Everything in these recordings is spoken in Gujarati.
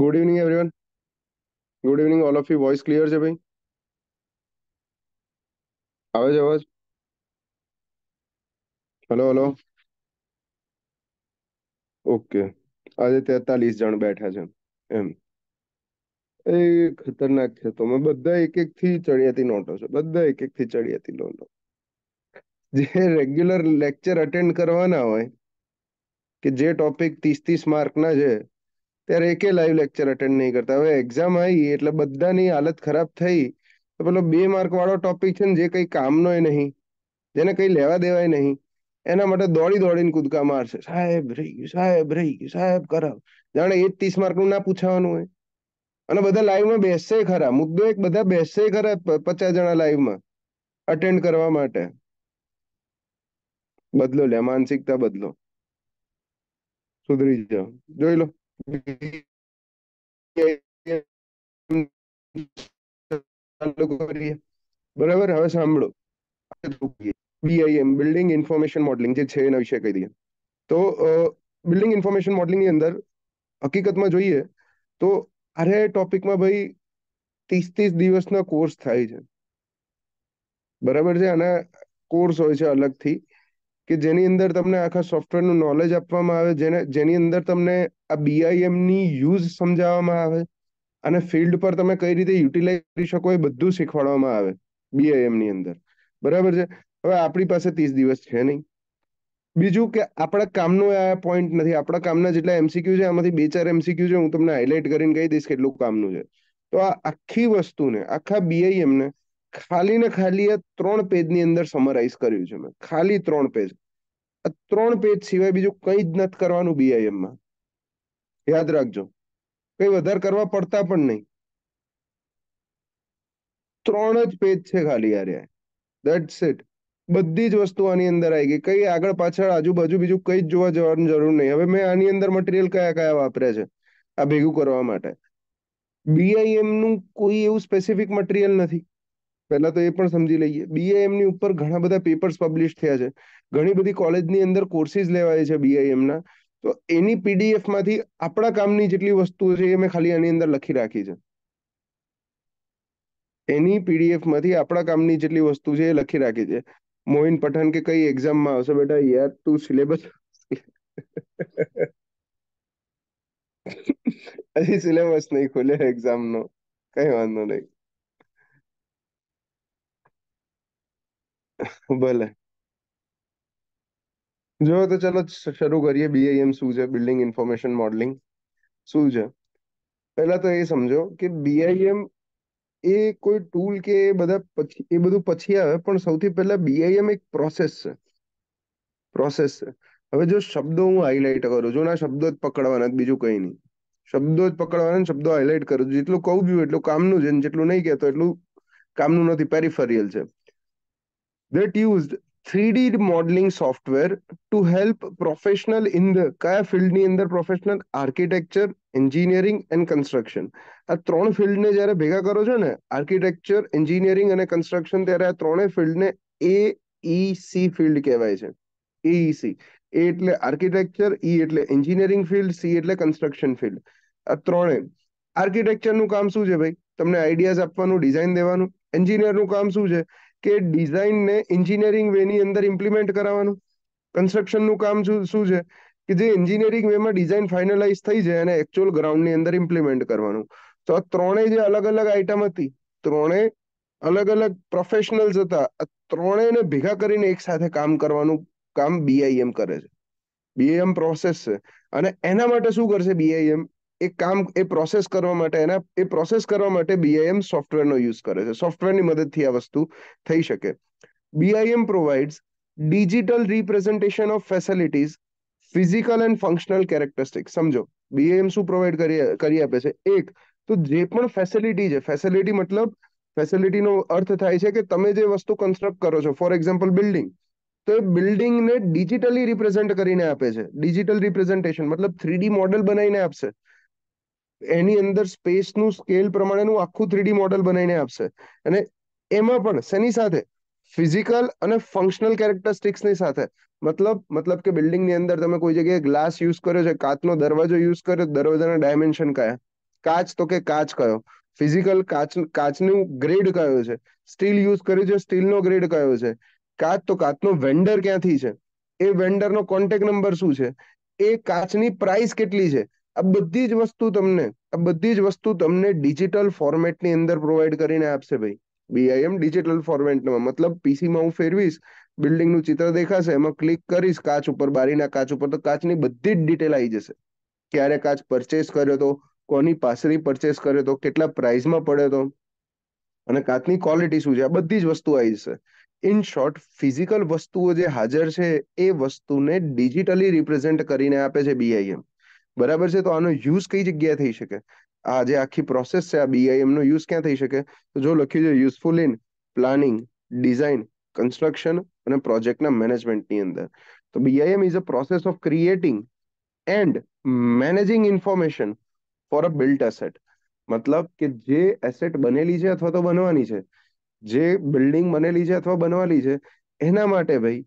Good evening everyone good evening all of you voice clear છે ભાઈ આવે છે અવાજ હલો હલો ઓકે આજે તેતાલીસ જણ બેઠા છે એમ એ ખતરનાક છે તો મેં બધા એક એક થી ચડિયાતી નોટો છે બધા એક એક થી ચડિયાતી નોટો જે રેગ્યુલર લેક્ચર અટેન્ડ કરવાના હોય કે જે ટોપિક ત્રીસ ત્રીસ માર્કના છે ત્યારે એકે લાઈવ લેક્ચર અટેન્ડ નહીં કરતા હવે એક્ઝામ આવી એટલે બધાની હાલત ખરાબ થઈ તો પેલો બે માર્ક વાળો ટોપિક છે ને જે કંઈ કામનોય નહીં જેને કંઈ લેવા દેવાય નહીં એના માટે દોડી દોડીને કૂદકા મારશે સાહેબ રહી ગયું સાહેબ રહી ગયું સાહેબ કરાવ જાણે એ જ ત્રીસ માર્કનું ના પૂછવાનું હોય અને બધા લાઈવમાં બેસશે ખરા મુદ્દો એક બધા બેસશે ખરા પચાસ જણા લાઈવમાં અટેન્ડ કરવા માટે બદલો લે માનસિકતા બદલો સુધરી જાઓ જોઈ લો બરાબર હવે સાંભળો બીઆઈએમ બિલ્ડિંગ ઇન્ફોર્મેશન મોડલિંગ જે છે એના વિશે કહી દઈએ તો બિલ્ડિંગ ઇન્ફોર્મેશન મોડલિંગની અંદર હકીકતમાં જોઈએ તો અરે ટોપિકમાં ભાઈ ત્રીસ ત્રીસ દિવસના કોર્સ થાય છે બરાબર છે આના કોર્સ હોય છે અલગથી કે જેની અંદર તમને આખા સોફ્ટવેરનું નોલેજ આપવામાં આવે જેને જેની અંદર તમને આ બીઆઈએમની યુઝ સમજાવવામાં આવે અને ફિલ્ડ પર તમે કઈ રીતે યુટિલાઇઝ કરી શકો એ બધું શીખવાડવામાં આવે બીઆઈએમની અંદર બરાબર છે હવે આપણી પાસે ત્રીસ દિવસ છે નહીં બીજું કે આપણા કામનો આ પોઈન્ટ નથી આપણા કામના જેટલા એમસીક્યુ છે આમાંથી બે ચાર એમસીક્યુ છે હું તમને હાઇલાઇટ કરીને કહી દઈશ કેટલું કામનું છે તો આ આખી વસ્તુને આખા બીઆઈએમને ખાલી ને ખાલી આ ત્રણ પેજની અંદર સમરાઈઝ કર્યું છે મેં ખાલી ત્રણ પેજ આ ત્રણ પેજ સિવાય બીજું કંઈ જ નથી કરવાનું બીઆઈએમ માં યાદ રાખજો કંઈ વધારે કરવા પડતા પણ નહીં ત્રણ જ પેજ છે ખાલી યાર દેટ્સ ઇટ બધી જ વસ્તુ આની અંદર આવી ગઈ કઈ આગળ પાછળ આજુબાજુ બીજું કઈ જ જોવા જવાની જરૂર નહીં હવે મેં આની અંદર મટીરિયલ કયા કયા વાપર્યા છે આ ભેગું કરવા માટે બીઆઈએમ નું કોઈ એવું સ્પેસિફિક મટીરિયલ નથી પહેલા તો એ પણ સમજી લઈએ બીઆઈએમ ની ઉપર ઘણા બધા પેપર્સ પબ્લિશ થયા છે ઘણી બધી કોલેજની અંદર કોર્સિસ લેવાય છે બીઆઈએમ ના તો એની પીડીએફ માંથી આપણા કામની જેટલી વસ્તુઓ છે એ મેં ખાલી આની અંદર લખી રાખી છે એની પીડીએફ માંથી આપણા કામની જેટલી વસ્તુ છે એ લખી રાખી છે મોહિન પઠાણ કે કઈ એક્ઝામ માં આવશે બેટા યાર તું સિલેબસ હજી સિલેબસ નહીં ખુલે નો કઈ વાંધો નહીં ભલે જો તો ચલો શરૂ કરીએ બીઆઈએમ શું છે બિલ્ડિંગ ઇન્ફોર્મેશન મોડેલિંગ શું છે પહેલા તો એ સમજો કે બીઆઈએમ એ કોઈ ટૂલ કે એ બધા પછી એ બધું પછી આવે પણ સૌથી પહેલા બીઆઈએમ એક પ્રોસેસ છે પ્રોસેસ છે હવે જો શબ્દો હું હાઇલાઇટ કરું છું ના શબ્દો જ પકડવાના બીજું કઈ નહીં શબ્દો જ પકડવાના શબ્દો હાઇલાઇટ કરું જેટલું કહું છું એટલું કામનું છે જેટલું નહીં કહેતો એટલું કામનું નથી પેરિફરિયલ છે that used 3D modeling software to help professional in the કયા ફિલ્ડની અંદર professional architecture engineering and construction આ ત્રણ ફિલ્ડને જ્યારે ભેગા કરો છો ને આર્કિટેક્ચર એન્જિનિયરિંગ અને કન્સ્ટ્રક્શન ત્યારે આ ત્રણેય ફિલ્ડને ને ઈ સી ફિલ્ડ કહેવાય છે એઈસી એ એટલે આર્કિટેક્ચર ઈ એટલે એન્જિનિયરિંગ ફિલ્ડ સી એટલે કન્સ્ટ્રક્શન ફિલ્ડ આ ત્રણે આર્કિટેક્ચરનું કામ શું છે ભાઈ તમને આઈડિયાઝ આપવાનું ડિઝાઇન દેવાનું એન્જિનિયરનું કામ શું છે કે ડિઝાઇનને એન્જિનિયરિંગ વે ની અંદર ઇમ્પ્લિમેન્ટ કરાવવાનું કન્સ્ટ્રક્શનનું કામ શું છે કે જે એન્જિનિયરિંગ વેમાં ડિઝાઇન ફાઇનલાઇઝ થઈ જાય અને એકચ્યુઅલ ગ્રાઉન્ડની અંદર ઇમ્પ્લિમેન્ટ કરવાનું તો આ ત્રણેય જે અલગ અલગ આઇટમ હતી ત્રણેય અલગ અલગ પ્રોફેશનલ્સ હતા ત્રણેયને ભેગા કરીને એક સાથે કામ કરવાનું કામ બીઆઈએમ કરે છે બીઆઈએમ પ્રોસેસ છે અને એના માટે શું કરશે બીઆઈએમ એ કામ એ પ્રોસેસ કરવા માટે એના એ પ્રોસેસ કરવા માટે બીઆઈએમ સોફ્ટવેરનો યુઝ કરે છે સોફ્ટવેરની મદદથી આ વસ્તુ થઈ શકે BIM provides digital representation of facilities physical and functional characteristic સમજો બીઆઈએમ શું પ્રોવાઈડ કરી કરી આપે છે એક તો જે પણ ફેસિલિટી છે ફેસિલિટી મતલબ ફેસિલિટીનો અર્થ થાય છે કે તમે જે વસ્તુ કન્સ્ટ્રક્ટ કરો છો ફોર એક્ઝામ્પલ બિલ્ડિંગ તો એ બિલ્ડિંગને ડિજિટલી રિપ્રેઝેન્ટ કરીને આપે છે ડિજિટલ રિપ્રેઝન્ટેશન મતલબ થ્રીડી મોડેલ બનાવીને આપશે એની અંદર સ્પેસનું સ્કેલ પ્રમાણેનું આખું થ્રીડી મોડેલ બનાવીને આપશે અને એમાં પણ શેની સાથે ફિઝિકલ અને ફંક્શનલ કેરેક્ટરિસ્ટિક્સની સાથે મતલબ મતલબ કે બિલ્ડિંગની અંદર તમે કોઈ જગ્યાએ ગ્લાસ યુઝ કર્યો છે કાચનો દરવાજો યુઝ કર્યો દરવાજાના ડાયમેન્શન કયા કાચ તો કે કાચ કયો ફિઝિકલ કાચ કાચનું ગ્રેડ કયો છે સ્ટીલ યુઝ કર્યું છે સ્ટીલનો ગ્રેડ કયો છે કાચ તો કાચનો વેન્ડર ક્યાંથી છે એ વેન્ડરનો કોન્ટેક નંબર શું છે એ કાચની પ્રાઇસ કેટલી છે આ બધી જ વસ્તુ તમને આ બધી જ વસ્તુ તમને ડિજિટલ ફોર્મેટની અંદર પ્રોવાઈડ કરીને આપશે ભાઈ બીઆઈએમ ડિજિટલ ફોર્મેટમાં મતલબ પીસીમાં હું ફેરવીશ બિલ્ડિંગનું ચિત્ર દેખાશે એમાં ક્લિક કરીશ કાચ ઉપર બારીના કાચ ઉપર તો કાચની બધી જ ડિટેલ આવી જશે ક્યારે કાચ પરચેસ કર્યો તો કોની પાસેથી પરચેસ કર્યો તો કેટલા પ્રાઇસમાં પડ્યો તો અને કાચની ક્વોલિટી શું છે આ બધી જ વસ્તુ આવી જશે ઇન શોર્ટ ફિઝિકલ વસ્તુઓ જે હાજર છે એ વસ્તુને ડિજિટલી રિપ્રેઝેન્ટ કરીને આપે છે બીઆઈએમ બરાબર છે તો આનો યુઝ કઈ જગ્યાએ થઈ શકે આ જે આખી પ્રોસેસ છે આ બીઆઈએમ નો યુઝ ક્યાં થઈ શકે તો જો લખ્યું છે useful in planning design construction અને પ્રોજેક્ટના મેનેજમેન્ટની અંદર તો BIM is a process of creating and managing information for a built asset મતલબ કે જે એસેટ બનેલી છે અથવા તો બનવાની છે જે બિલ્ડિંગ બનેલી છે અથવા બનવાની છે એના માટે ભાઈ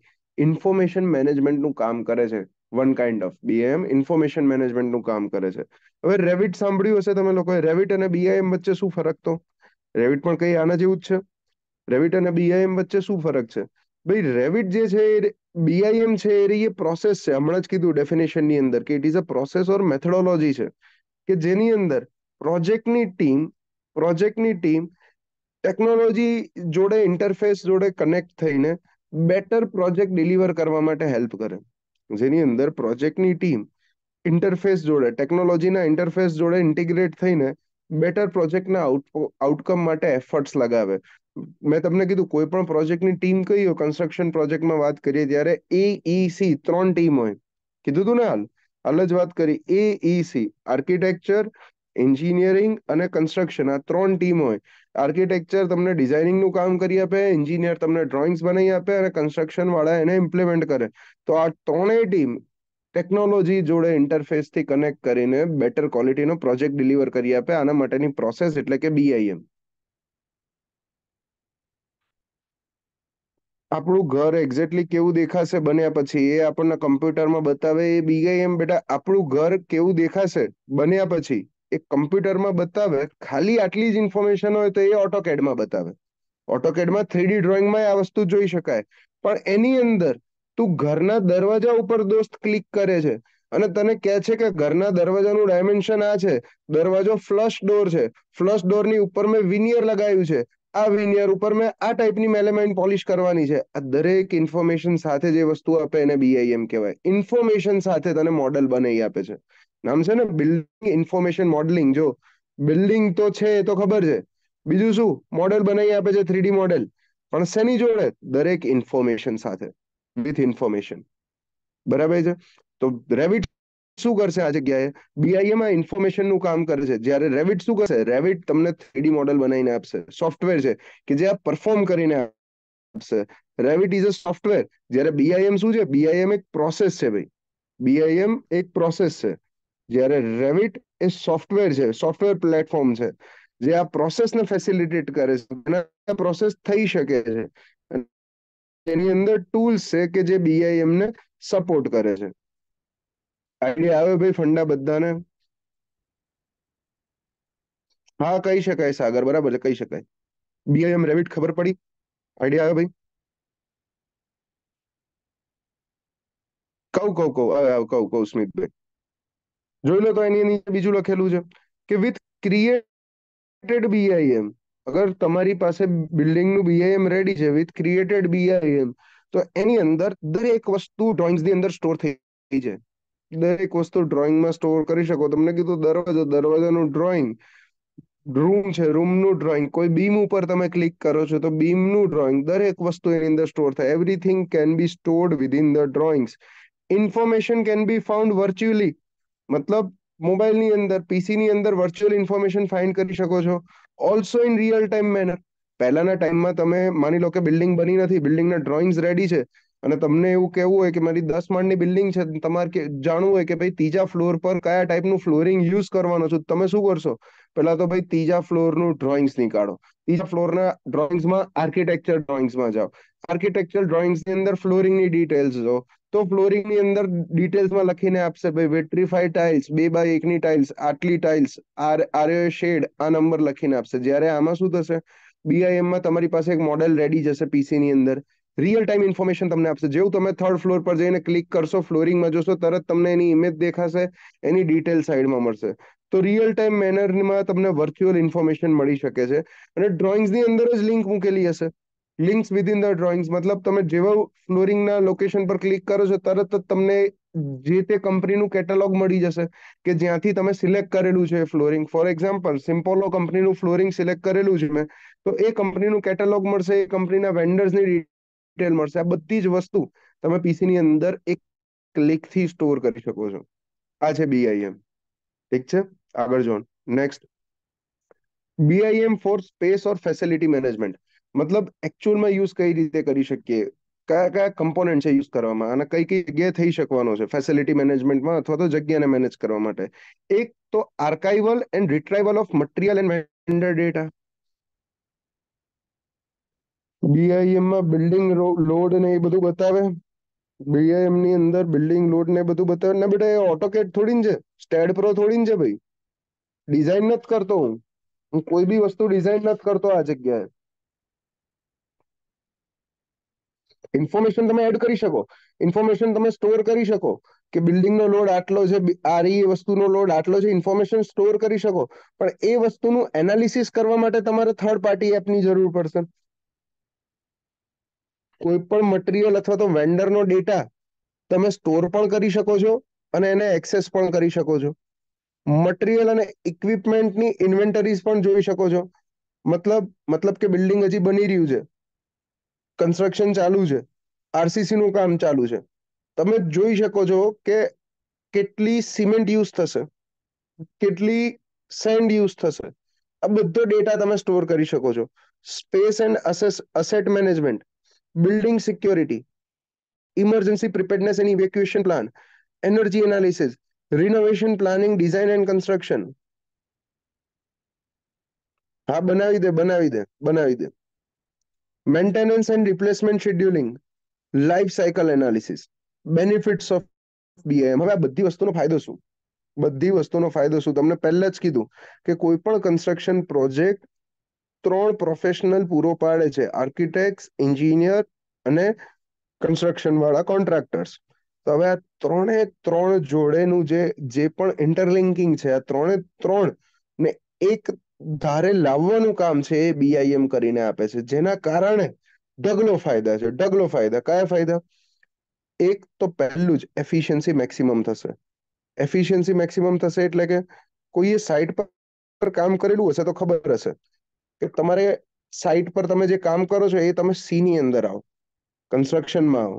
ઇન્ફોર્મેશન મેનેજમેન્ટનું કામ કરે છે one kind of BIM information મેનેજમેન્ટનું કામ કરે છે હવે રેવિટ સાંભળ્યું હશે તમે લોકોએ રેવિટ અને બીઆઈએમ વચ્ચે શું ફરક તો રેવિટ પણ કંઈ આના જેવું જ છે રેવિટ અને બીઆઈએમ વચ્ચે શું ફરક છે ભાઈ રેવિટ જે છે એ બીઆઈએમ છે એ એ પ્રોસેસ છે હમણાં જ કીધું ડેફિનેશનની અંદર કે it is a process or methodology છે કે જેની અંદર પ્રોજેક્ટની ટીમ પ્રોજેક્ટની ટીમ ટેકનોલોજી જોડે ઇન્ટરફેસ જોડે કનેક્ટ થઈને બેટર પ્રોજેક્ટ ડિલિવર કરવા માટે હેલ્પ કરે જેની અંદર પ્રોજેક્ટની ટીમ ઇન્ટરફેસ જોડે ટેકનોલોજીના ઇન્ટરફેસ જોડે ઇન્ટિગ્રેટ થઈને બેટર પ્રોજેક્ટના આઉટકમ માટે એફર્ટ્સ લગાવે મેં તમને કીધું કોઈ પણ પ્રોજેક્ટની ટીમ કઈ હોય કન્સ્ટ્રક્શન પ્રોજેક્ટમાં વાત કરીએ ત્યારે એઈસી e ત્રણ ટીમ હોય કીધું તું ને હાલ હાલ જ વાત કરી એઈસી આર્કિટેક્ચર e એન્જિનિયરિંગ અને કન્સ્ટ્રક્શન આ ત્રણ ટીમ હોય આર્કિટેક્ચર તમને ડિઝાઇનિંગનું કામ કરી આપે એન્જિનિયર તમને ડ્રોઈંગ્સ બનાવી આપે અને કન્સ્ટ્રક્શન વાળા એને ઇમ્પ્લિમેન્ટ કરે તો આ ત્રણેય ટીમ ટેકનોલોજી જોડે ઇન્ટરફેસથી કનેક્ટ કરીને બેટર ક્વોલિટીનો પ્રોજેક્ટ ડિલિવર કરી આપે આના માટેની પ્રોસેસ એટલે કે બીઆઈએમ આપણું ઘર એક્ઝેક્ટલી કેવું દેખાશે બન્યા પછી એ આપણને કમ્પ્યુટરમાં બતાવે એ બીઆઈએમ બેટા આપણું ઘર કેવું દેખાશે બન્યા પછી એ કમ્પ્યુટરમાં બતાવે ખાલી આટલી જ ઇન્ફોર્મેશન હોય તો એ ઓટોકેડમાં બતાવે ઓટોકેડમાં થ્રીડી ડ્રોઈંગમાં આ વસ્તુ જોઈ શકાય પણ એની અંદર તું ઘરના દરવાજા ઉપર દોસ્ત ક્લિક કરે છે અને તને કહે છે કે ઘરના દરવાજાનું ડાયમેન્શન આ છે દરવાજો ફ્લશ ડોર છે ફ્લશ ડોરની ઉપર મેં વિનિયર લગાવ્યું છે આ વિનિયર ઉપર મેં આ ટાઈપની મેલેમાઇન પોલિશ કરવાની છે આ દરેક ઇન્ફોર્મેશન સાથે જે વસ્તુ આપે એને બીઆઈએમ કહેવાય ઇન્ફોર્મેશન સાથે તને મોડલ બનાવી આપે છે નામ છે ને બિલ્ડિંગ ઇન્ફોર્મેશન મોડેલિંગ જો બિલ્ડિંગ તો છે એ તો ખબર છે બીજું શું મોડેલ બનાઈએ આપ છે 3D મોડેલ પણ સેની જોડે દરેક ઇન્ફોર્મેશન સાથે વિથ ઇન્ફોર્મેશન બરાબર છે તો રેવિડ શું કર છે આજે ગયા એ બીઆઈએમ આ ઇન્ફોર્મેશન નું કામ કરે છે જ્યારે રેવિડ શું કર છે રેવિડ તમને 3D મોડેલ બનાવીને આપશે સોફ્ટવેર છે કે જે આ પરફોર્મ કરીને આપશે રેવિડ ઇઝ અ સોફ્ટવેર જ્યારે બીઆઈએમ શું છે બીઆઈએમ એક પ્રોસેસ છે ભાઈ બીઆઈએમ એક પ્રોસેસ છે જ્યારે રેવિટ એ સોફ્ટવેર છે સોફ્ટવેર પ્લેટફોર્મ છે જે આ પ્રોસેસને ફેસિલિટેટ કરે છે પ્રોસેસ થઈ શકે છે એની અંદર ટૂલ્સ છે કે જે બીઆઈએમ ને સપોર્ટ કરે છે આઈડિયા આવે ભાઈ ફંડા બધાને હા કહી શકાય સાગર બરાબર કહી શકાય બીઆઈએમ રેવિટ ખબર પડી આઈડિયા આવે ભાઈ કહું કહું કહું કહું કહું સ્મિતભાઈ જોઈ લો તો એની અંદર બીજું લખેલું છે કે વિથ ક્રિએટેડ બીઆઈએમ અગર તમારી પાસે બિલ્ડિંગનું બીઆઈએમ રેડી છે વિથ ક્રિએટેડ બીઆઈએમ તો એની અંદર દરેક વસ્તુ ડ્રોઈંગ્સની અંદર સ્ટોર થઈ છે દરેક વસ્તુ ડ્રોઈંગમાં સ્ટોર કરી શકો તમને કીધું દરવાજો દરવાજાનું ડ્રોઈંગ રૂમ છે રૂમનું ડ્રોઈંગ કોઈ બીમ ઉપર તમે ક્લિક કરો છો તો બીમનું ડ્રોઈંગ દરેક વસ્તુ એની અંદર સ્ટોર થાય everything can be stored within the drawings information can be found virtually મતલબ મોબાઈલની અંદર પીસીની અંદર વર્ચ્યુઅલ ઇન્ફોર્મેશન ફાઇન્ડ કરી શકો છો also in real time manner પહેલાના ટાઈમમાં તમે માની લો કે બિલ્ડિંગ બની નથી બિલ્ડિંગના ડ્રોઈંગ્સ રેડી છે અને તમને એવું કહેવું હોય કે મારી દસ માળની બિલ્ડિંગ છે તમારે કે જાણવું હોય કે ભાઈ ત્રીજા ફ્લોર પર કયા ટાઈપનું ફ્લોરિંગ યુઝ કરવાનો છો તમે શું કરશો પહેલા તો ભાઈ ત્રીજા ફ્લોરનું ડ્રોઈંગ્સ નીકાળો ત્રીજા ફ્લોરના ડ્રોઈંગ્સમાં આર્કિટેક્ચર ડ્રોઈંગ્સમાં જાઓ આર્કિટેક્ચર ડ્રોઈંગ્સની અંદર ફ્લોરિંગની ડિટેલ્સ જો તો flooring ની અંદર ડિટેલ્સમાં લખીને આપશે ભાઈ વેટ્રીફાઈ ટાઇલ્સ બે by એકની ટાઇલ્સ આટલી ટાઇલ્સ આર ROA શેડ આ નંબર લખીને આપશે જ્યારે આમાં શું થશે BIM માં તમારી પાસે એક model રેડી જશે PC ની અંદર રિયલ ટાઈમ ઇન્ફોર્મેશન તમને આપશે જેવું તમે થર્ડ ફ્લોર પર જઈને ક્લિક કરશો ફ્લોરિંગમાં જોશો તરત તમને એની ઇમેજ દેખાશે એની ડિટેલ સાઈડમાં મળશે તો રિયલ ટાઈમ મેનરમાં તમને વર્ચ્યુઅલ ઇન્ફોર્મેશન મળી શકે છે અને ડ્રોઈંગ્સની અંદર જ લિંક મૂકેલી હશે લિંક્સ વિધિન ધ ડ્રોઈંગ્સ મતલબ તમે જેવા ફ્લોરિંગના લોકેશન પર ક્લિક કરો છો તરત જ તમને જે તે કંપનીનું કેટલોગ મળી જશે કે જ્યાંથી તમે સિલેક્ટ કરેલું છે ફ્લોરિંગ ફોર એક્ઝામ્પલ સિમ્પોલો કંપનીનું ફ્લોરિંગ સિલેક્ટ કરેલું છે મેં તો એ કંપનીનું કેટલોગ મળશે એ કંપનીના વેન્ડર્સની ડિટેલ મળશે આ બધી જ વસ્તુ તમે પીસીની અંદર એક ક્લિકથી સ્ટોર કરી શકો છો આ છે બીઆઈએમ ઠીક છે આગળ જોન next BIM for space or facility management મતલબ એકચ્યુઅલમાં યુઝ કઈ રીતે કરી શકીએ કયા કયા કમ્પોનન્ટ છે યુઝ કરવામાં અને કઈ કઈ જગ્યાએ થઈ શકવાનો છે ફેસિલિટી મેનેજમેન્ટમાં અથવા તો જગ્યાને મેનેજ કરવા માટે એક તો archival and retrieval of material and vendor data માં બિલ્ડિંગ લોડ ને એ બધું બતાવે બીઆઈએમ ની અંદર બિલ્ડિંગ લોડ ને બધું બતાવે ને બેટા એ ઓટોકેટ થોડીને છે સ્ટેડ પ્રો થોડી છે ભાઈ ડિઝાઇન નથી કરતો હું હું કોઈ બી વસ્તુ ડિઝાઇન નથી કરતો આ જગ્યાએ ઇન્ફોર્મેશન તમે એડ કરી શકો ઇન્ફોર્મેશન તમે સ્ટોર કરી શકો કે બિલ્ડિંગનો લોડ આટલો છે આરી વસ્તુનો લોડ આટલો છે ઇન્ફોર્મેશન સ્ટોર કરી શકો પણ એ વસ્તુનું એનાલિસિસ કરવા માટે તમારે થર્ડ પાર્ટી એપની જરૂર પડશે કોઈ પણ મટીરિયલ અથવા તો વેન્ડરનો ડેટા તમે સ્ટોર પણ કરી શકો છો અને એને એક્સેસ પણ કરી શકો છો મટીરિયલ અને ઇક્વિપમેન્ટની ઇન્વેન્ટરીઝ પણ જોઈ શકો છો મતલબ મતલબ કે બિલ્ડિંગ હજી બની રહ્યું છે કન્સ્ટ્રક્શન ચાલુ છે આરસીસી નું કામ ચાલુ છે તમે જોઈ શકો છો કે કેટલી સિમેન્ટ યુઝ થશે કેટલી સેન્ડ યુઝ થશે આ બધો ડેટા તમે સ્ટોર કરી શકો છો space and assess asset management building security emergency preparedness and evacuation plan energy analysis renovation planning design and construction હા બનાવી દે બનાવી દે બનાવી દે maintenance and replacement scheduling life cycle analysis benefits of BIM હવે આ બધી વસ્તુનો ફાયદો શું બધી વસ્તુનો ફાયદો શું તમને પહેલા જ કીધું કે કોઈ પણ કન્સ્ટ્રક્શન પ્રોજેક્ટ ત્રણ પ્રોફેશનલ પૂરો પાડે છે આર્કિટેક્ટ એન્જિનિયર અને કન્સ્ટ્રક્શન વાળા કોન્ટ્રાક્ટર્સ તો હવે આ ત્રણે ત્રણ જોડેનું જે જે પણ ઇન્ટરલિંકિંગ છે આ ત્રણે ત્રણ ને એક ધારે લાવવાનું કામ છે એ બીઆઈએમ કરીને આપે છે જેના કારણે ઢગલો ફાયદા છે ઢગલો ફાયદા કયા ફાયદા એક તો પહેલું જ એફિશિયન્સી મેક્સિમમ થશે એફિશિયન્સી મેક્સિમમ થશે એટલે કે કોઈએ સાઇટ પર કામ કરેલું હશે તો ખબર હશે કે તમારે સાઇટ પર તમે જે કામ કરો છો એ તમે સીની અંદર આવો કન્સ્ટ્રક્શનમાં આવો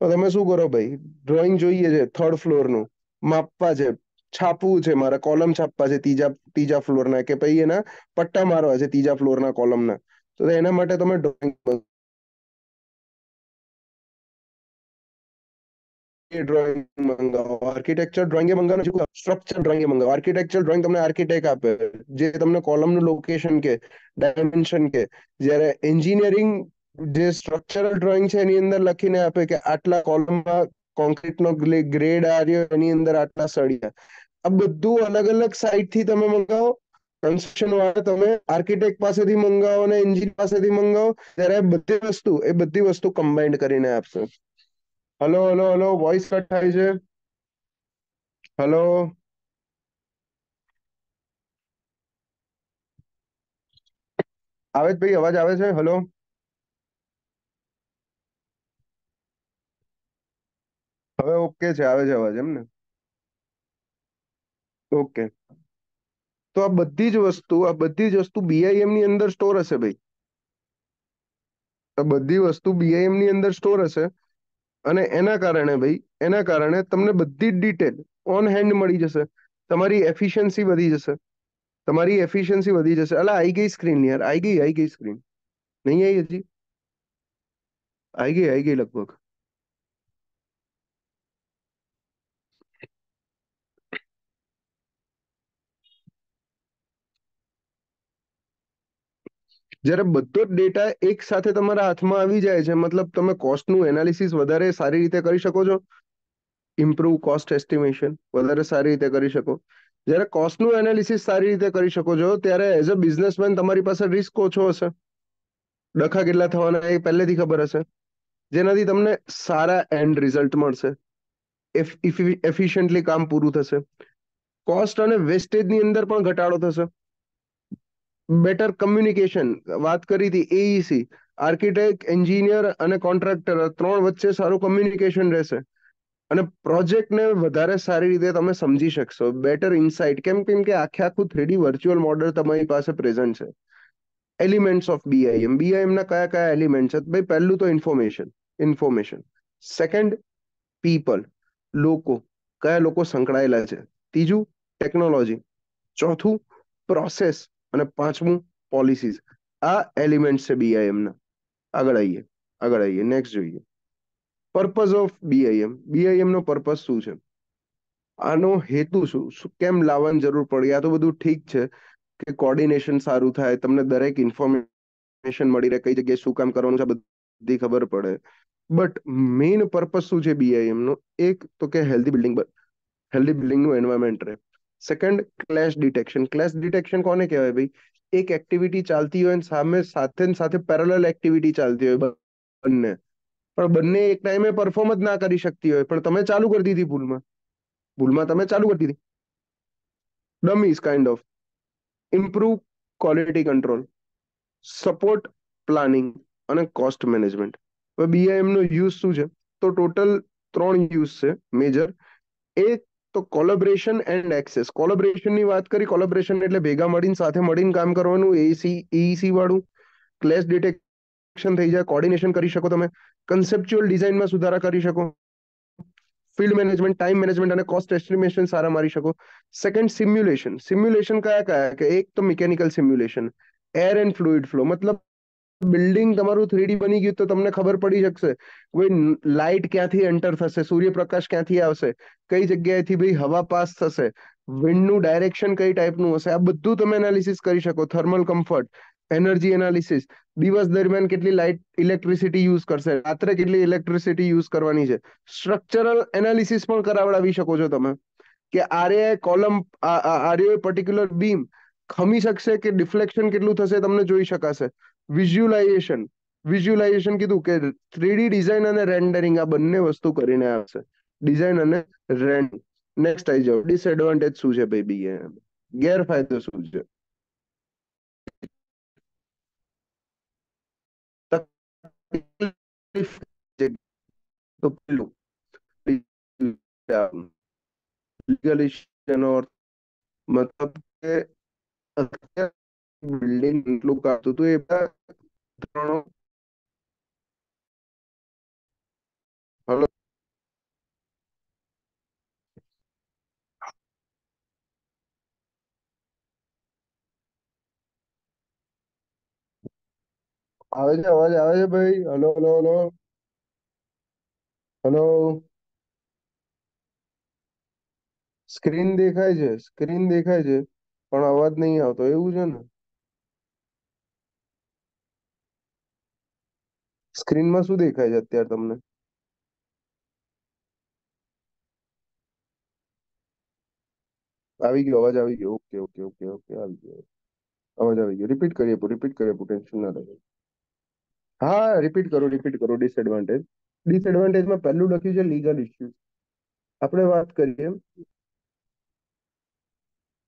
તો તમે શું કરો ભાઈ ડ્રોઈંગ જોઈએ છે થર્ડ ફ્લોરનું માપવા છે છાપવું છે મારે કોલમ છાપવા છે ત્રીજા ત્રીજા ફ્લોરના કે પછી એના પટ્ટા મારવા છે ત્રીજા ફ્લોરના કોલમના તો એના માટે તમે ડ્રોઈંગ મંગાવો આર્કિટેક્ચર ડ્રોઈંગ એ સ્ટ્રક્ચર આર્કિટેક્ચર ડ્રોઈંગ તમને આર્કિટેક્ટ આપે જે તમને કોલમનું લોકેશન કે ડાયમેન્શન કે જ્યારે એન્જિનિયરિંગ જે સ્ટ્રક્ચરલ ડ્રોઈંગ છે એની અંદર લખીને આપે કે આટલા કોલમમાં નો ગ્રેડ આ રહ્યો એની અંદર આટલા સળિયા આ બધું અલગ અલગ સાઇટ થી તમે મંગાવો કન્સ્ટ્રક્શન વાળા તમે આર્કિટેક્ટ પાસેથી મંગાવો અને એન્જિન પાસેથી મંગાવો ત્યારે બધી વસ્તુ એ બધી વસ્તુ કમ્બાઇન્ડ કરીને આપશે hello hello hello voice cut થાય છે હલો આવે ભાઈ અવાજ આવે છે હલો હવે ઓકે છે આવે છે અવાજ એમ ને ઓકે તો આ બધી જ વસ્તુ આ બધી જ વસ્તુ બીઆઈએમ ની અંદર સ્ટોર હશે ભાઈ આ બધી વસ્તુ બીઆઈએમ ની અંદર સ્ટોર હશે અને એના કારણે ભાઈ એના કારણે તમને બધી જ ડિટેલ ઓન હેન્ડ મળી જશે તમારી એફિશિયન્સી વધી જશે તમારી એફિશિયન્સી વધી જશે અલા આઈ ગઈ સ્ક્રીન યાર આઈ ગઈ આઈ ગઈ સ્ક્રીન નહીં આવી હજી આઈ ગઈ આઈ ગઈ લગભગ જ્યારે બધો જ ડેટા એક સાથે તમારા હાથમાં આવી જાય છે મતલબ તમે કોસ્ટનું એનાલિસિસ વધારે સારી રીતે કરી શકો છો ઇમ્પ્રુવ કોસ્ટ એસ્ટિમેશન વધારે સારી રીતે કરી શકો જ્યારે કોસ્ટનું એનાલિસિસ સારી રીતે કરી શકો છો ત્યારે એઝ અ બિઝનેસમેન તમારી પાસે રિસ્ક ઓછો હશે ડખા કેટલા થવાના એ પહેલેથી ખબર હશે જેનાથી તમને સારા એન્ડ રિઝલ્ટ મળશે એફિશિયન્ટલી કામ પૂરું થશે કોસ્ટ અને વેસ્ટેજની અંદર પણ ઘટાડો થશે બેટર કમ્યુનિકેશન વાત કરી હતી એઈસી આર્કિટેક્ટ એન્જિનિયર અને કોન્ટ્રાક્ટર ત્રણ વચ્ચે સારું કમ્યુનિકેશન રહેશે અને પ્રોજેક્ટને વધારે સારી રીતે તમે સમજી શકશો બેટર ઇનસાઇટ કેમ કેમ કે આખે આખું થ્રીડી વર્ચ્યુઅલ મોડલ તમારી પાસે પ્રેઝન્ટ છે એલિમેન્ટ્સ ઓફ બીઆઈએમ બીઆઈએમના કયા કયા એલિમેન્ટ છે ભાઈ પહેલું તો ઇન્ફોર્મેશન ઇન્ફોર્મેશન સેકન્ડ પીપલ લોકો કયા લોકો સંકળાયેલા છે ત્રીજું ટેકનોલોજી ચોથું પ્રોસેસ અને પાંચમું પોલિસીઝ આ એલિમેન્ટ્સ છે બીઆઈએમ ના આગળ આવીએ આગળ આવીએ નેક્સ્ટ જોઈએ પર્પઝ ઓફ બીઆઈએમ બીઆઈએમ નો પર્પઝ શું છે આનો હેતુ શું કેમ લાવવાની જરૂર પડી આ તો બધું ઠીક છે કે કોર્ડિનેશન સારું થાય તમને દરેક ઇન્ફોર્મેશન મળી રહે કઈ જગ્યાએ શું કામ કરવાનું છે બધી ખબર પડે બટ મેઇન પર્પઝ શું છે બીઆઈએમ બીઆઈએમનો એક તો કે હેલ્ધી બિલ્ડિંગ હેલ્ધી બિલ્ડિંગનું એન્વાયરમેન્ટ રહે second clash detection clash detection कौन है क्या भाई एक एक्टिविटी चलती हो साथे साथे पैरेलल एक्टिविटी चलती हो बनने पर बनने एक टाइम में परफॉर्मेंस ना करी सकती हो पर तुम्हें चालू कर दी थी भूल में भूल में तुम्हें चालू कर दी थी dummies kind of improve quality control support planning અને કોસ્ટ મેનેજમેન્ટ હવે બીઆઈએમ નો યુઝ શું છે તો ટોટલ ત્રણ યુઝ છે મેજર તો કોલેબરેશન એન્ડ એક્સેસ કોલેબરેશનની વાત કરી કોલેબરેશન એટલે ભેગા મળીને સાથે મળીને કામ કરવાનું એસી એઈસી e e વાળું ક્લેશ ડિટેક્શન થઈ જાય કોર્ડિનેશન કરી શકો તમે કન્સેપ્ચ્યુઅલ ડિઝાઇનમાં સુધારા કરી શકો ફિલ્ડ મેનેજમેન્ટ ટાઈમ મેનેજમેન્ટ અને કોસ્ટ એસ્ટિમેશન સારા મારી શકો સેકન્ડ સિમ્યુલેશન સિમ્યુલેશન કયા કયા કે એક તો mechanical simulation air and fluid flow મતલબ બિલ્ડિંગ તમારું થ્રીડી બની ગયું તો તમને ખબર પડી શકશે કોઈ લાઇટ ક્યાંથી એન્ટર થશે સૂર્યપ્રકાશ ક્યાંથી આવશે કઈ જગ્યાએથી ભાઈ હવા પાસ થશે વિન્ડનું ડાયરેક્શન કઈ ટાઈપનું હશે આ બધું તમે એનાલિસિસ કરી શકો થર્મલ કમ્ફર્ટ એનર્જી એનાલિસિસ દિવસ દરમિયાન કેટલી લાઇટ ઇલેક્ટ્રિસિટી યુઝ કરશે રાત્રે કેટલી ઇલેક્ટ્રિસિટી યુઝ કરવાની છે સ્ટ્રક્ચરલ એનાલિસિસ પણ કરાવડાવી શકો છો તમે કે આર્ય કોલમ આર્ય પર્ટિક્યુલર બીમ ખમી શકશે કે ડિફ્લેક્શન કેટલું થશે તમને જોઈ શકાશે વિઝ્યુલાઇઝેશન વિઝ્યુલાઇઝેશન કીધું કે થ્રીડી ડિઝાઇન અને રેન્ડરિંગ આ બંને વસ્તુ કરીને આવશે ડિઝાઇન અને રેન્ડ નેક્સ્ટ આવી જાઓ ડિસએડવાન્ટેજ શું છે ભાઈ બીએ ગેરફાયદો શું છે તો પેલું લીગલ મતલબ કે બિલ્ડિંગ એટલું કાપતું હતું એ બધા હલો આવે છે અવાજ આવે છે ભાઈ hello hello hello hello screen દેખાય છે સ્ક્રીન દેખાય છે પણ અવાજ નહીં આવતો એવું છે ને સ્ક્રીન માં શું દેખાય છે અત્યારે તમને આવી ગયો અવાજ આવી ગયો ઓકે ઓકે ઓકે ઓકે આવી ગયો અવાજ આવી ગયો રિપીટ કરીએ રિપીટ કરીએ ટેન્શન ના લાગે હા રિપીટ કરો રિપીટ કરો ડિસએડવાન્ટેજ ડિસએડવાન્ટેજમાં પહેલું લખ્યું છે લીગલ ઇસ્યુ આપણે વાત કરીએ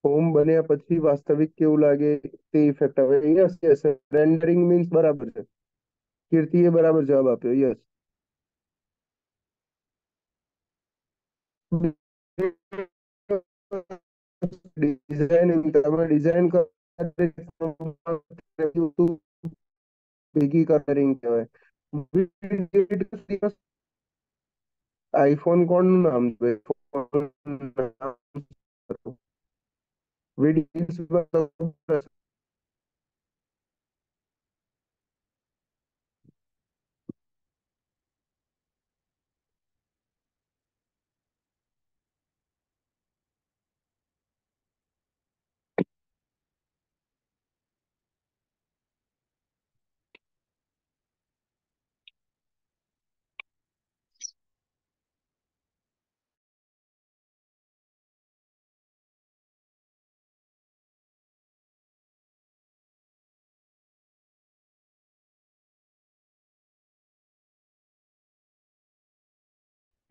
હોમ બન્યા પછી વાસ્તવિક કેવું લાગે તે ઇફેક્ટ આવે રેન્ડરિંગ મીન્સ બરાબર છે कीर्ति ये बराबर जवाब आप यस डिजाइन डिजाइन आईफोन कौन नाम दे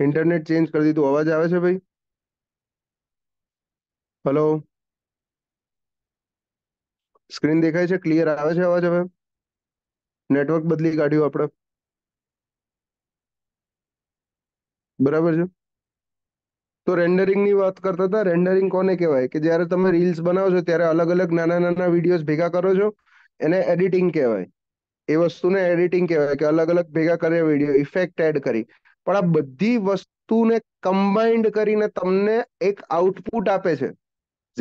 ઇન્ટરનેટ ચેન્જ કરી દીધું અવાજ આવે છે ભાઈ હલો સ્ક્રીન દેખાય છે ક્લિયર આવે છે અવાજ હવે નેટવર્ક બદલી કાઢ્યું આપણે બરાબર છે તો રેન્ડરિંગની વાત કરતા હતા રેન્ડરિંગ કોને કહેવાય કે જ્યારે તમે રીલ્સ બનાવો છો ત્યારે અલગ અલગ નાના નાના વિડીયોઝ ભેગા કરો છો એને એડિટિંગ કહેવાય એ વસ્તુને એડિટિંગ કહેવાય કે અલગ અલગ ભેગા કર્યા વિડીયો ઇફેક્ટ એડ કરી પણ આ બધી વસ્તુને કમ્બાઇન્ડ કરીને તમને એક આઉટપુટ આપે છે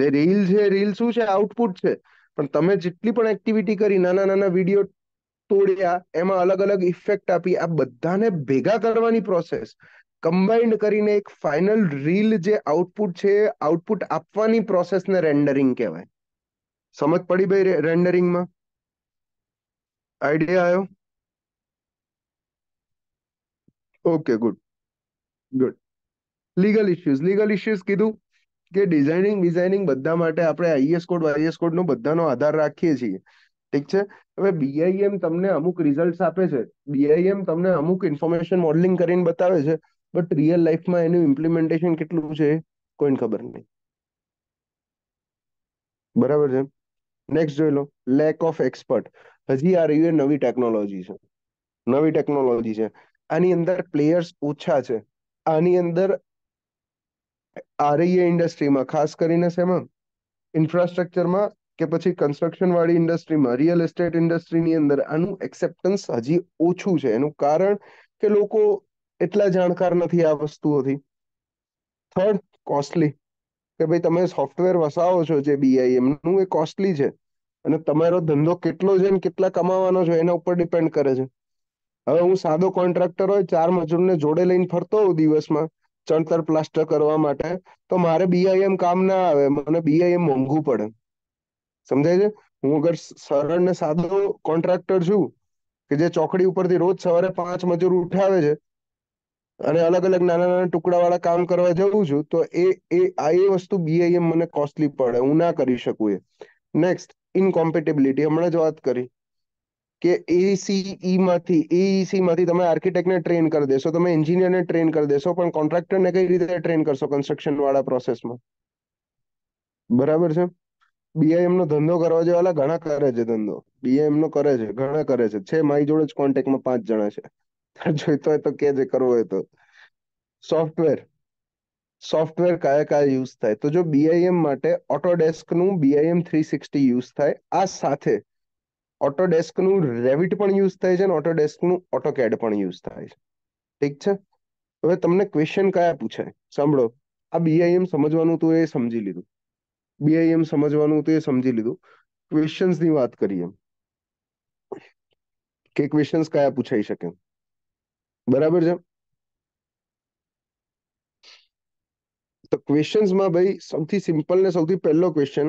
જે રીલ છે રીલ શું છે આઉટપુટ છે પણ તમે જેટલી પણ એક્ટિવિટી કરી નાના નાના વિડીયો તોડ્યા એમાં અલગ અલગ ઇફેક્ટ આપી આ બધાને ભેગા કરવાની પ્રોસેસ કમ્બાઇન્ડ કરીને એક ફાઇનલ રીલ જે આઉટપુટ છે આઉટપુટ આપવાની પ્રોસેસને રેન્ડરિંગ કહેવાય સમજ પડી ભાઈ રેન્ડરિંગમાં આઈડિયા આવ્યો okay good good legal issues legal issues કીધું કે ડિઝાઇનિંગ ડિઝાઇનિંગ બધા માટે આપણે આઈએસ કોડ વાઈએસ કોડનો બધાનો આધાર રાખીએ છીએ ઠીક છે હવે બીઆઈએમ તમને અમુક રિઝલ્ટ આપે છે બીઆઈએમ તમને અમુક ઇન્ફોર્મેશન મોડલિંગ કરીને બતાવે છે બટ રિયલ લાઈફમાં એનું ઇમ્પ્લિમેન્ટેશન કેટલું છે કોઈને ખબર નહીં બરાબર છે નેક્સ્ટ જોઈ લો લેક ઓફ એક્સપર્ટ હજી આ એ નવી ટેકનોલોજી છે નવી ટેકનોલોજી છે આની અંદર પ્લેયર્સ ઓછા છે આની અંદર આરઈએ ઇન્ડસ્ટ્રીમાં ખાસ કરીને શેમાં ઇન્ફ્રાસ્ટ્રક્ચરમાં કે પછી કન્સ્ટ્રક્શન વાળી ઇન્ડસ્ટ્રીમાં રિયલ એસ્ટેટ ઇન્ડસ્ટ્રીની અંદર આનું એક્સેપ્ટન્સ હજી ઓછું છે એનું કારણ કે લોકો એટલા જાણકાર નથી આ વસ્તુઓથી થર્ડ કોસ્ટલી કે ભાઈ તમે સોફ્ટવેર વસાવો છો જે બીઆઈ એમનું એ કોસ્ટલી છે અને તમારો ધંધો કેટલો છે ને કેટલા કમાવાનો છો એના ઉપર ડિપેન્ડ કરે છે હવે હું સાદો કોન્ટ્રાક્ટર હોય ચાર મજૂરને જોડે લઈને ફરતો હોઉં દિવસમાં ચણતર પ્લાસ્ટર કરવા માટે તો મારે બીઆઈએમ કામ ના આવે મને બીઆઈએમ મોંઘું પડે સમજાય છે હું અગર સરળ ને સાદો કોન્ટ્રાક્ટર છું કે જે ચોકડી ઉપરથી રોજ સવારે પાંચ મજૂર ઉઠાવે છે અને અલગ અલગ નાના નાના ટુકડા વાળા કામ કરવા જવું છું તો એ એ આ એ વસ્તુ બીઆઈએમ મને કોસ્ટલી પડે હું ના કરી શકું એ નેક્સ્ટ ઇનકોમ્પેટેબિલિટી હમણાં જ વાત કરી કે એસીઈ માંથી એઈસી માંથી તમે આર્કિટેક્ટને ટ્રેન કરી દેશો તમે એન્જિનિયરને ટ્રેન કરી દેશો પણ ને કઈ રીતે ટ્રેન કરશો કન્સ્ટ્રક્શન વાળા પ્રોસેસમાં બરાબર છે બીઆઈએમ નો ધંધો કરવા જેવાલા ઘણા કરે છે ધંધો બીઆઈએમ નો કરે છે ઘણા કરે છે છે મારી જોડે જ કોન્ટેક્ટમાં પાંચ જણા છે જોઈતો હોય તો કે જે કરવો હોય તો સોફ્ટવેર સોફ્ટવેર કયા કયા યુઝ થાય તો જો બીઆઈએમ માટે ઓટોડેસ્ક નું બીઆઈએમ થ્રી સિક્સટી યુઝ થાય આ સાથે ઓટોડેસ્કનું રેવિટ પણ યુઝ થાય છે અને ઓટોડેસ્કનું ઓટોકેડ પણ યુઝ થાય છે ઠીક છે હવે તમને ક્વેશ્ચન કયા પૂછાય સાંભળો આ બીઆઈએમ સમજવાનું હતું એ સમજી લીધું બીઆઈએમ સમજવાનું હતું એ સમજી લીધું ક્વેશ્ચન્સની વાત કરીએ કે ક્વેશ્ચન્સ કયા પૂછાઈ શકે બરાબર છે તો ક્વેશ્ચન્સમાં ભાઈ સૌથી સિમ્પલ ને સૌથી પહેલો ક્વેશ્ચન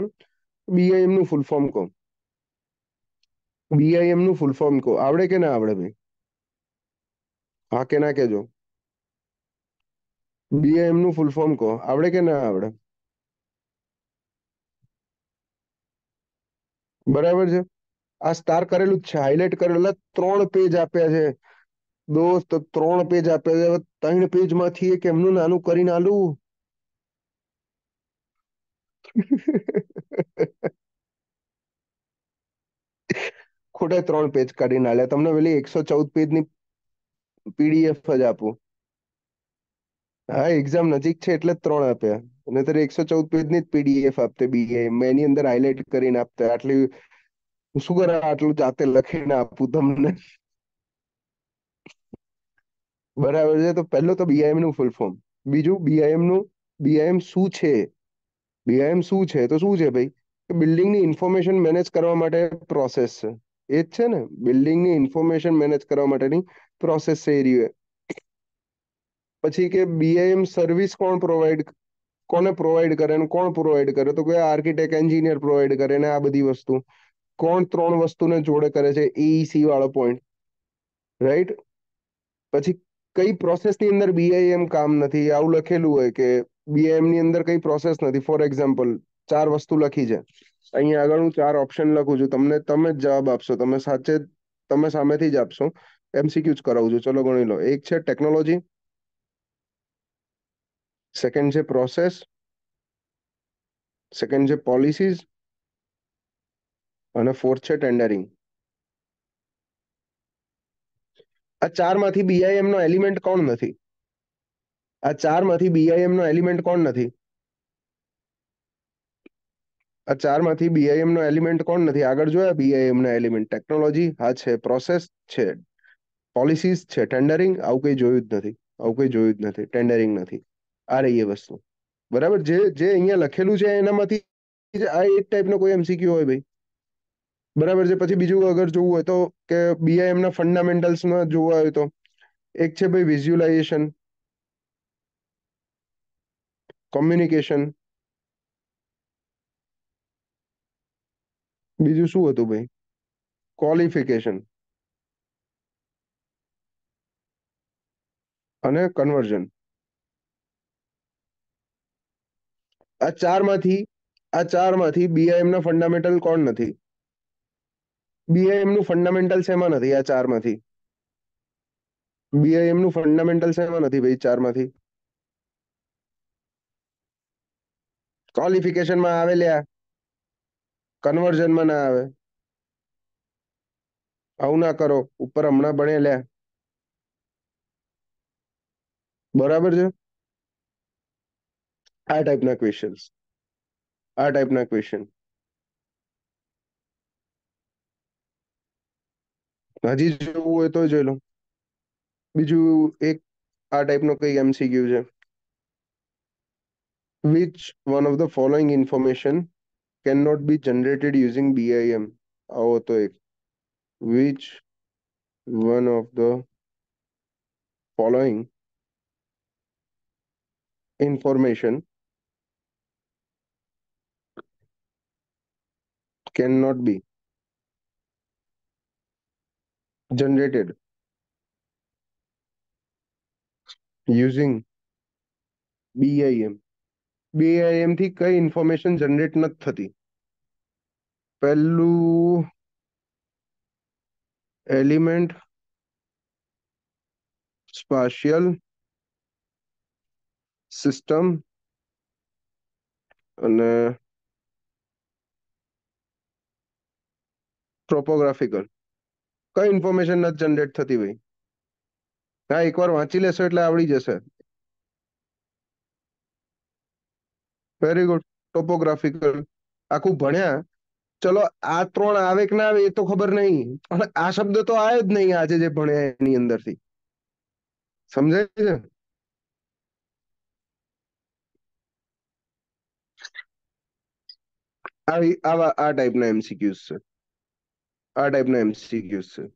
બીઆઈએમ નું ફૂલ ફોર્મ કહો બીઆઈએમ નું ફૂલ ફોર્મ કહો આવડે કે ના આવડે ભાઈ હા કે ના કેજો બીઆઈએમ નું ફૂલ ફોર્મ કહો આવડે કે ના આવડે બરાબર છે આ સ્ટાર કરેલું જ છે હાઇલાઇટ કરેલા ત્રણ પેજ આપ્યા છે દોસ્ત ત્રણ પેજ આપ્યા છે ત્રણ પેજ માંથી એક એમનું નાનું કરીને આલું ખોટે ત્રણ પેજ કાઢી નાખ્યા તમને પેલી એકસો ચૌદ પેજની પીડીએફ જ આપું હા એક્ઝામ નજીક છે એટલે ત્રણ આપ્યા અને ત્યારે એકસો ચૌદ પેજની જ પીડીએફ આપતે બીએ મેં એની અંદર હાઇલાઇટ કરીને આપતા આટલી શું કરે આટલું જાતે લખીને આપું તમને બરાબર છે તો પહેલો તો બીઆઈએમ નું ફૂલ ફોર્મ બીજું બીઆઈએમ નું બીઆઈએમ શું છે બીઆઈએમ શું છે તો શું છે ભાઈ કે બિલ્ડિંગની ઇન્ફોર્મેશન મેનેજ કરવા માટે પ્રોસેસ છે એટલે બિલ્ડિંગ ની ઇન્ફોર્મેશન મેનેજ કરવા માટેની પ્રોસેસ સેરી હોય પછી કે બીએમ સર્વિસ કોણ પ્રોવાઈડ કોને પ્રોવાઈડ કરે અને કોણ પ્રોવાઈડ કરે તો કે આર્કિટેક્ટ એન્જિનિયર પ્રોવાઈડ કરેને આ બધી વસ્તુ કોણ ત્રણ વસ્તુને જોડે કરે છે AEC વાળો પોઈન્ટ રાઈટ પછી કઈ પ્રોસેસ ની અંદર બીએમ કામ નથી આવું લખેલું હોય કે બીએમ ની અંદર કઈ પ્રોસેસ નથી ફોર એક્ઝામ્પલ ચાર વસ્તુ લખી છે અહીંયા આગળ હું ચાર ઓપ્શન લખું છું તમને તમે જ જવાબ આપશો તમે સાચે તમે સામેથી જ આપશો એમસીક્યુ જ કરાવું છું ચલો ગણી લો એક છે ટેકનોલોજી સેકન્ડ છે પ્રોસેસ સેકન્ડ છે પોલિસીઝ અને ફોર્થ છે ટેન્ડરિંગ આ ચારમાંથી બીઆઈએમ નો એલિમેન્ટ કોણ નથી આ ચારમાંથી બીઆઈએમ નો એલિમેન્ટ કોણ નથી આ ચારમાંથી બીઆઈએમ નો એલિમેન્ટ કોણ નથી આગળ જોયા બીઆઈએમ ના એલિમેન્ટ ટેકનોલોજી હા છે પ્રોસેસ છે પોલિસીસ છે ટેન્ડરિંગ આવું કંઈ જોયું જ નથી આવું કંઈ જોયું જ નથી ટેન્ડરિંગ નથી આ રહી એ વસ્તુ બરાબર જે જે અહીંયા લખેલું છે એનામાંથી આ એક ટાઈપનો કોઈ એમસીક્યુ હોય ભાઈ બરાબર છે પછી બીજું અગર જોવું હોય તો કે બીઆઈએમ ના ફંડામેન્ટલ્સમાં જોવા હોય તો એક છે ભાઈ વિઝ્યુલાઇઝેશન કોમ્યુનિકેશન બીજું શું હતું ભાઈ ક્વોલિફિકેશન અને કન્વર્ઝન આ ચારમાંથી આ ચારમાંથી બીઆઈએમ ના ફંડામેન્ટલ કોણ નથી બીઆઈએમ નું ફંડામેન્ટલ શેમાં નથી આ ચારમાંથી બીઆઈએમ નું ફંડામેન્ટલ શેમાં નથી ભાઈ ચારમાંથી ક્વોલિફિકેશનમાં આવેલ્યા કન્વર્ઝનમાં ના આવે આવું ના કરો ઉપર હમણાં ભણે લે બરાબર છે આ ટાઈપના ક્વેશ્ચન્સ આ ટાઈપના ક્વેશ્ચન હજી જોવું હોય તો જોઈ લો બીજું એક આ ટાઈપનો કંઈક એમસીક્યુ છે which one of the following information cannot be generated using BIM. આવો which one of the following information cannot be generated using BIM. BIM થી કઈ information generate નથી થતી પહેલું એલિમેન્ટ સ્પાશિયલ સિસ્ટમ અને ટ્રોપોગ્રાફિકલ કઈ ઇન્ફોર્મેશન નથી જનરેટ થતી ભાઈ હા એકવાર વાંચી લેશો એટલે આવડી જશે વેરી ગુડ ટોપોગ્રાફિકલ આખું ભણ્યા ચલો આ ત્રણ આવે કે ના આવે એ તો ખબર નહીં પણ આ શબ્દ તો આવે જ નહીં આજે જે ભણ્યા એની અંદરથી સમજાય છે આવી આવા આ ટાઈપના એમસીક્યુઝ છે આ ટાઈપના એમસીક્યુઝ છે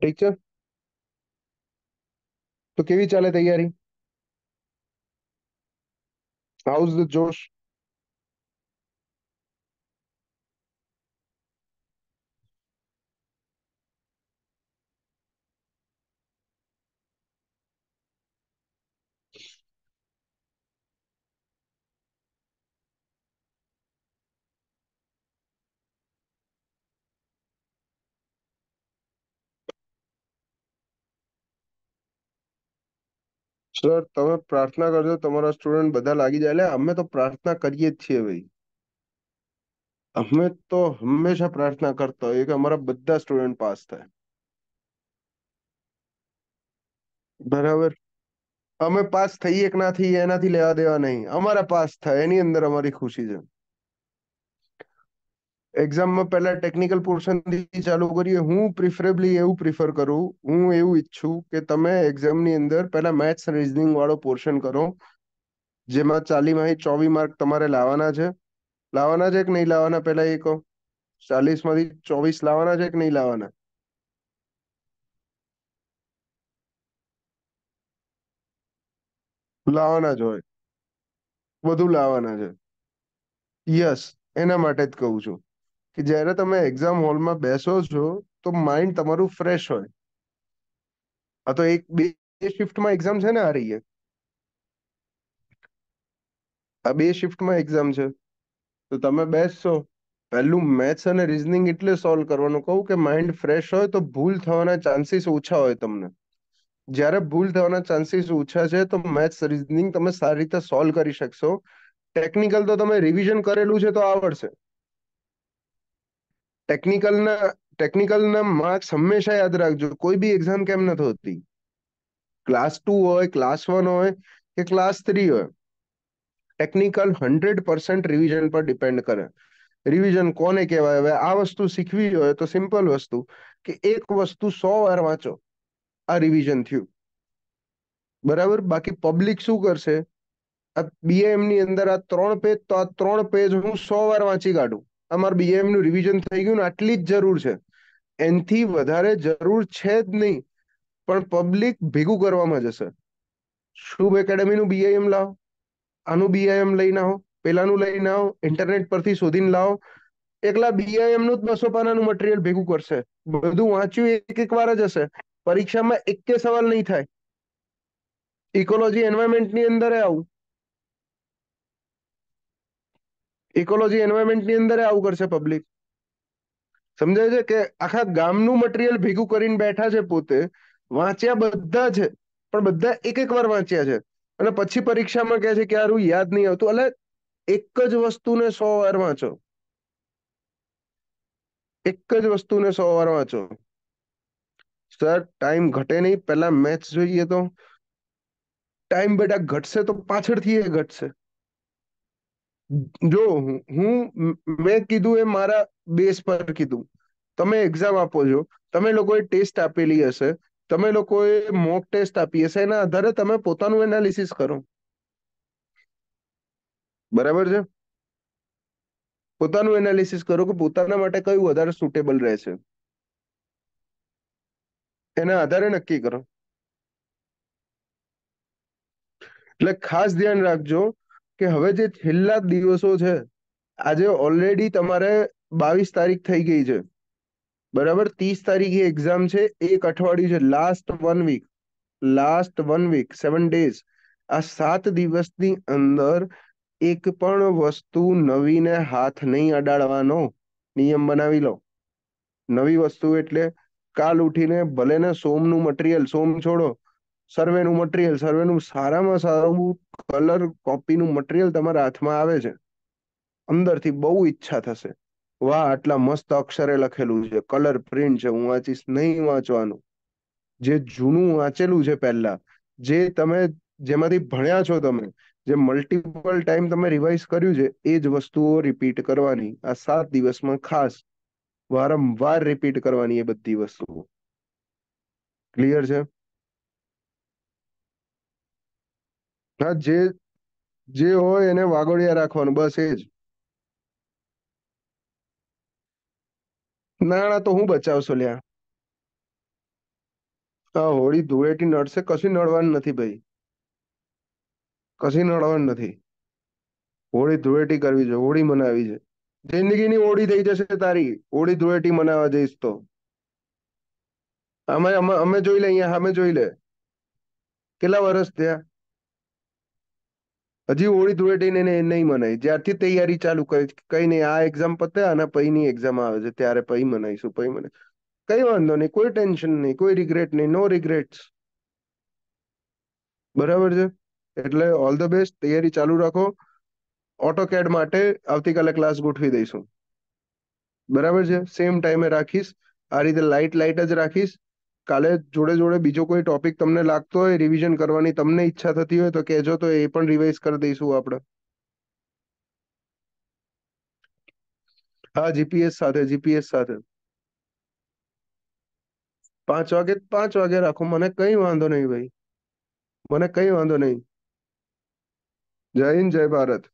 ઠીક છે તો કેવી ચાલે તૈયારી હાઉઝ ધ જોશ સર તમે પ્રાર્થના કરજો તમારા સ્ટુડન્ટ બધા લાગી જાય એટલે અમે તો પ્રાર્થના કરીએ જ છીએ ભાઈ અમે તો હંમેશા પ્રાર્થના કરતા હોઈએ કે અમારા બધા સ્ટુડન્ટ પાસ થાય બરાબર અમે પાસ થઈએ કે ના થઈએ એનાથી લેવા દેવા નહીં અમારા પાસ થાય એની અંદર અમારી ખુશી છે એક્ઝામમાં પહેલા ટેકનિકલ પોર્શનથી ચાલુ કરીએ હું પ્રિફરેબલી એવું પ્રિફર કરું હું એવું ઈચ્છું કે તમે એક્ઝામની અંદર પહેલા મેથ્સ રીઝનિંગ વાળો પોર્શન કરો જેમાં ચાલીમાંથી ચોવી માર્ક તમારે લાવવાના છે લાવવાના છે કે નહીં લાવવાના પહેલા એ કહો ચાલીસમાંથી ચોવીસ લાવવાના છે કે નહીં લાવવાના લાવવાના જ હોય બધું લાવવાના છે યસ એના માટે જ કહું છું કે જ્યારે તમે એક્ઝામ હોલમાં બેસો છો તો માઇન્ડ તમારું ફ્રેશ હોય આ તો એક બે શિફ્ટમાં એક્ઝામ છે ને આ રહી આ બે શિફ્ટમાં એક્ઝામ છે તો તમે બેસશો પહેલું મેથ્સ અને રિઝનિંગ એટલે સોલ્વ કરવાનું કહું કે માઇન્ડ ફ્રેશ હોય તો ભૂલ થવાના ચાન્સીસ ઓછા હોય તમને જ્યારે ભૂલ થવાના ચાન્સીસ ઓછા છે તો મેથ્સ રિઝનિંગ તમે સારી રીતે સોલ્વ કરી શકશો ટેકનિકલ તો તમે રિવિઝન કરેલું છે તો આવડશે टेक्निकल ना टेक्निकल ना मार्क्स हमेशा याद रख जो कोई भी एग्जाम कैम ना तो होती क्लास टू हो क्लास वन हो के क्लास थ्री हो टेक्निकल हंड्रेड परसेंट रिविजन पर डिपेंड करे रिविजन कोने कहवा हुआ आ वस्तु सीखवी हो तो सिंपल वस्तु कि एक वस्तु सौ वार वाँचो आ रिविजन थी बराबर बाकी पब्लिक शू कर बीएम अंदर आ त्रोण पेज तो आ त्रोण पेज हूँ सौ वार वाँची काढ़ू અમારું નું રિવિઝન થઈ ગયું ને આટલી જ જરૂર છે એનથી વધારે જરૂર છે જ નહીં પણ પબ્લિક ભેગું કરવામાં જશે શુભ એકેડમીનું બીઆઈએમ લાવો આનું બીઆઈએમ લઈને આવો પેલાનું લઈને આવો ઇન્ટરનેટ પરથી શોધીને લાવો એકલા બીઆઈએમ નું જ બસો પાનાનું મટીરિયલ ભેગું કરશે બધું વાંચ્યું એક એક વાર જ હશે પરીક્ષામાં એક કે સવાલ નહીં થાય ઇકોલોજી એન્વાયરમેન્ટની અંદર આવું ઇકોલોજી એન્વાયરમેન્ટની અંદર આવું કરશે પબ્લિક સમજાય છે કે આખા ગામનું મટીરિયલ ભેગું કરીને બેઠા છે પોતે વાંચ્યા બધા છે પણ બધા એક એક વાર વાંચ્યા છે અને પછી પરીક્ષામાં કહે છે કે યાર યાદ નહીં આવતું એટલે એક જ વસ્તુને સો વાર વાંચો એક જ વસ્તુને સો વાર વાંચો સર ટાઈમ ઘટે નહીં પહેલા મેથ્સ જોઈએ તો ટાઈમ બેટા ઘટશે તો પાછળથી એ ઘટશે જો હું મેં કીધું એ મારા બેસ પર કીધું તમે એક્ઝામ આપો છો તમે લોકોએ ટેસ્ટ આપેલી હશે તમે લોકોએ મોક ટેસ્ટ આપી હશે એના આધારે તમે પોતાનું એનાલિસિસ કરો બરાબર છે પોતાનું એનાલિસિસ કરો કે પોતાના માટે કયું વધારે સુટેબલ રહેશે એના આધારે નક્કી કરો એટલે ખાસ ધ્યાન રાખજો કે હવે જે છેલ્લા દિવસો છે આજે ઓલરેડી તમારે બાવીસ તારીખ થઈ ગઈ છે બરાબર ત્રીસ તારીખે એક્ઝામ છે એક અઠવાડિયું છે last one week last one week seven days આ સાત દિવસની અંદર એક પણ વસ્તુ નવીને હાથ નહીં અડાડવાનો નિયમ બનાવી લો નવી વસ્તુ એટલે કાલ ઉઠીને ભલે ને સોમનું મટીરિયલ સોમ છોડો સર્વેનું મટીરિયલ સર્વેનું સારામાં સારું કલર કોપીનું મટીરિયલ તમારા હાથમાં આવે છે અંદરથી બહુ ઈચ્છા થશે વાહ આટલા મસ્ત અક્ષરે લખેલું છે કલર પ્રિન્ટ છે હું વાંચીશ નહીં વાંચવાનું જે જૂનું વાંચેલું છે પહેલા જે તમે જેમાંથી ભણ્યા છો તમે જે મલ્ટિપલ ટાઈમ તમે રિવાઇઝ કર્યું છે એ જ વસ્તુઓ રિપીટ કરવાની આ સાત દિવસમાં ખાસ વારંવાર રિપીટ કરવાની એ બધી વસ્તુઓ ક્લિયર છે હા જે જે હોય એને વાગોળિયા રાખવાનું બસ એ જ નાણા તો હું બચાવશો લ્યા આ હોળી ધૂળેટી નડશે કશું નડવાનું નથી ભાઈ કશી નડવાનું નથી હોળી ધૂળેટી કરવી છે હોળી મનાવી છે જિંદગીની હોળી થઈ જશે તારી હોળી ધૂળેટી મનાવવા જઈશ તો અમે અમે જોઈ લે અહીંયા અમે જોઈ લે કેટલા વર્ષ થયા હજી હોળી ધૂળેટીને એને નહીં મનાય જ્યારથી તૈયારી ચાલુ કરી છે કઈ નહીં આ એક્ઝામ પતે અને પૈની એક્ઝામ આવે છે ત્યારે પૈ મનાઈશું પૈ મને કઈ વાંધો નહીં કોઈ ટેન્શન નહીં કોઈ રિગ્રેટ નહીં નો રિગ્રેટ્સ બરાબર છે એટલે ઓલ ધ બેસ્ટ તૈયારી ચાલુ રાખો ઓટોકેડ માટે આવતીકાલે ક્લાસ ગોઠવી દઈશું બરાબર છે સેમ ટાઈમે રાખીશ આ રીતે લાઇટ લાઇટ જ રાખીશ કાલે જોડે જોડે બીજો કોઈ ટોપિક તમને લાગતો હોય રિવિઝન કરવાની તમને ઈચ્છા થતી હોય તો કહેજો તો એ પણ રિવાઇઝ કરી દઈશું આપણે હા જીપીએસ સાથે જીપીએસ સાથે પાંચ વાગે પાંચ વાગે રાખો મને કઈ વાંધો નહીં ભાઈ મને કઈ વાંધો નહીં જય હિન્દ જય ભારત